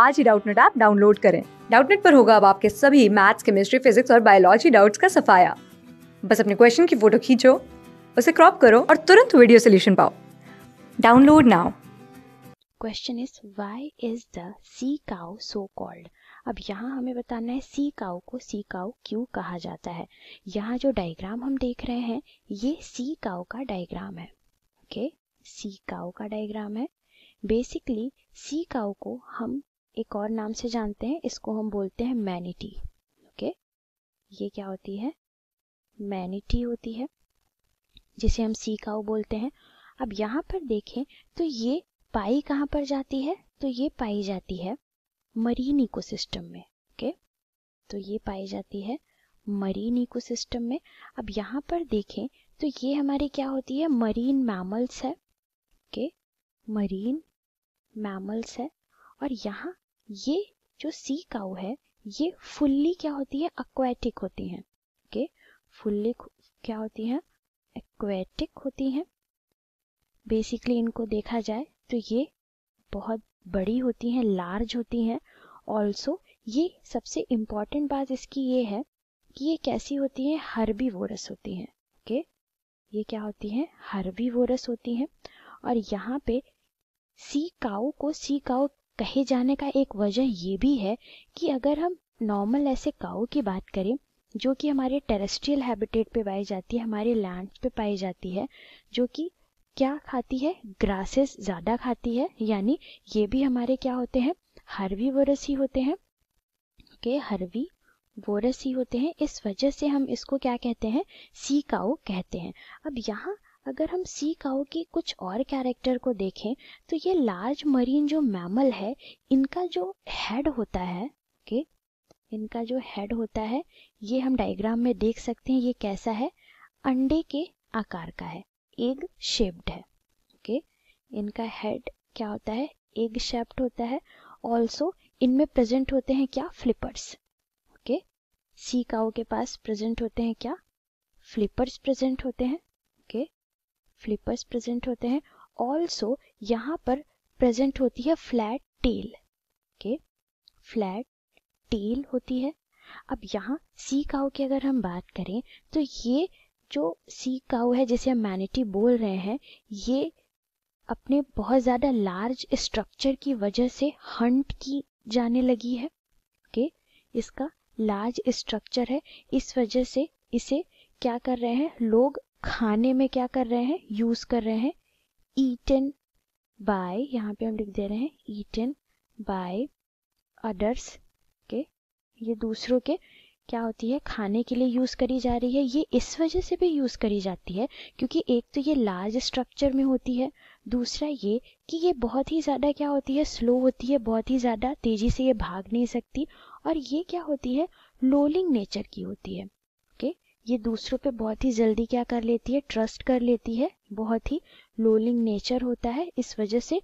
आज ही Doubtnut app download करें डाउटनेट पर होगा अब आपके सभी मैथ्स केमिस्ट्री फिजिक्स और बायोलॉजी डाउट्स का सफाया बस अपने क्वेश्चन की फोटो खींचो उसे क्रॉप करो और तुरंत वीडियो सोल्यूशन पाओ download now question is why is the sea cow so called अब यहाँ हमें बताना है सी काउ को सी काउ क्यों कहा जाता है यहाँ जो डायग्राम हम देख रहे हैं ये सी काउ का डायग्राम है ओके सी काउ का डायग्राम है बेसिकली सी काउ को हम एक और नाम से जानते हैं इसको हम बोलते हैं मैनिटी ओके ये क्या होती है मैनिटी होती है जिसे हम सी काउ बोलते हैं अब यहाँ पर देखें तो ये पाई कहाँ पर जाती है तो ये पाई जाती है मरीन इकोसिस्टम में ओके तो ये पाई जाती है मरीन इकोसिस्टम में अब यहाँ पर देखें तो ये हमारी क्या होती है मरीन मैमल्स है ओके मरीन मैमल्स है और यहाँ ये जो सी काउ है ये फुल्ली क्या होती है एक्वेटिक होती है ओके फुल्ली क्या होती है एक्वेटिक होती है बेसिकली इनको देखा जाए तो ये बहुत बड़ी होती हैं लार्ज होती हैं ऑल्सो ये सबसे इम्पॉर्टेंट बात इसकी ये है कि ये कैसी होती है हरबी वोरस होती हैं ओके ये क्या होती है हरबी वोरस होती हैं और यहाँ पे सी काउ को सी काउ कहे जाने का एक वजह ये भी है कि अगर हम नॉर्मल ऐसे काओ की बात करें जो कि हमारे टेरेस्ट्रियल हैबिटेट पे पाई जाती है हमारे लैंड पे पाई जाती है जो कि क्या खाती है ग्रासेस ज़्यादा खाती है यानी ये भी हमारे क्या होते हैं हरवी वोरस ही होते हैं के हरवी वोरस ही होते हैं इस वजह से हम इसको क्या कहते हैं सी काओ कहते हैं अब यहाँ अगर हम सी काउ के कुछ और कैरेक्टर को देखें तो ये लार्ज मरीन जो मैमल है इनका जो हेड होता है ओके इनका जो हेड होता है ये हम डायग्राम में देख सकते हैं ये कैसा है अंडे के आकार का है एग शेप्ड है ओके इनका हेड क्या होता है एग शेप्ड होता है ऑल्सो इनमें प्रेजेंट होते हैं क्या फ्लिपर्स ओके सी काओ के पास प्रेजेंट होते हैं क्या फ्लिपर्स प्रेजेंट होते हैं ओके फ्लिपर्स प्रेजेंट होते हैं ऑल्सो यहाँ पर प्रेजेंट होती है फ्लैट टेल के फ्लैट टेल होती है अब यहाँ सी काउ की अगर हम बात करें तो ये जो सी काउ है जिसे हम मैनिटी बोल रहे हैं ये अपने बहुत ज़्यादा लार्ज स्ट्रक्चर की वजह से हंट की जाने लगी है ओके इसका लार्ज स्ट्रक्चर है इस वजह से इसे क्या कर रहे हैं लोग खाने में क्या कर रहे हैं यूज कर रहे हैं ईटन बाय यहाँ पे हम लिख दे रहे हैं ईटन बाय अदर्स के ये दूसरों के क्या होती है खाने के लिए यूज़ करी जा रही है ये इस वजह से भी यूज़ करी जाती है क्योंकि एक तो ये लार्ज स्ट्रक्चर में होती है दूसरा ये कि ये बहुत ही ज़्यादा क्या होती है स्लो होती है बहुत ही ज़्यादा तेज़ी से ये भाग नहीं सकती और ये क्या होती है लोलिंग नेचर की होती है ये दूसरों पे बहुत ही जल्दी क्या कर लेती है ट्रस्ट कर लेती है बहुत ही लोलिंग नेचर होता है इस वजह से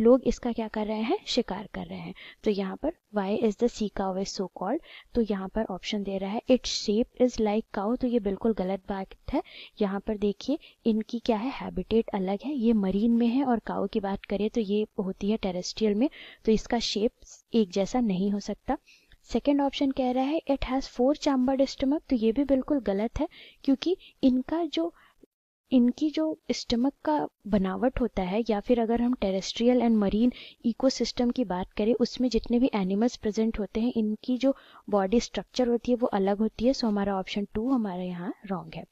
लोग इसका क्या कर रहे हैं शिकार कर रहे हैं तो यहाँ पर why is the sea cow is so called तो यहाँ पर ऑप्शन दे रहा है its shape is like cow तो ये बिल्कुल गलत बात है यहाँ पर देखिए इनकी क्या है हैबिटेट अलग है ये मरीन में है और काउ की बात करें तो ये होती है टेरेस्ट्रियल में तो इसका शेप एक जैसा नहीं हो सकता सेकेंड ऑप्शन कह रहा है it has four chambered stomach तो ये भी बिल्कुल गलत है क्योंकि इनका जो इनकी जो स्टमक का बनावट होता है या फिर अगर हम टेरेस्ट्रियल एंड मरीन इकोसिस्टम की बात करें उसमें जितने भी एनिमल्स प्रेजेंट होते हैं इनकी जो बॉडी स्ट्रक्चर होती है वो अलग होती है सो हमारा ऑप्शन टू हमारे यहाँ रॉन्ग है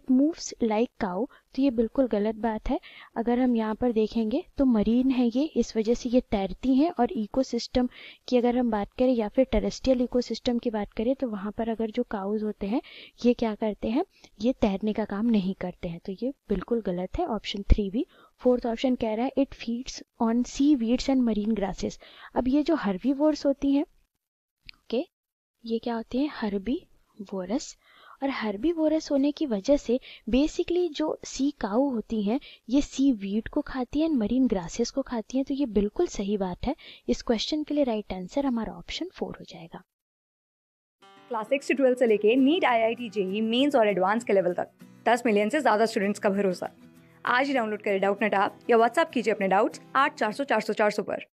इट मूव्स लाइक काउ तो ये बिल्कुल गलत बात है अगर हम यहाँ पर देखेंगे तो मरीन है ये इस वजह से ये तैरती हैं और इकोसिस्टम की अगर हम बात करें या फिर टेरेस्ट्रियल इकोसिस्टम की बात करें तो वहाँ पर अगर जो काउज होते हैं ये क्या करते हैं ये तैरने का काम नहीं करते हैं तो ये बिल्कुल गलत है ऑप्शन थ्री भी फोर्थ ऑप्शन कह रहा है it feeds on sea weeds and marine grasses अब ये जो हर्बी होती हैं ओके okay, ये क्या होती हैं हर्बी वोरस और बोरस होने की वजह से बेसिकली जो सी काऊ होती हैं ये सी वीट को खाती हैं मरीन ग्रासेस को खाती हैं तो ये बिल्कुल सही बात है इस क्वेश्चन के लिए राइट आंसर हमारा ऑप्शन फोर हो जाएगा क्लास सिक्स से ट्वेल्थ से लेके NEET I I T JEE mains और एडवांस के लेवल तक दस मिलियन से ज़्यादा स्टूडेंट्स का भरोसा आज ही डाउनलोड करें डाउट नेट आप या व्हाट्सअप कीजिए अपने डाउट्स आठ चार सौ चार सौ चार सौ पर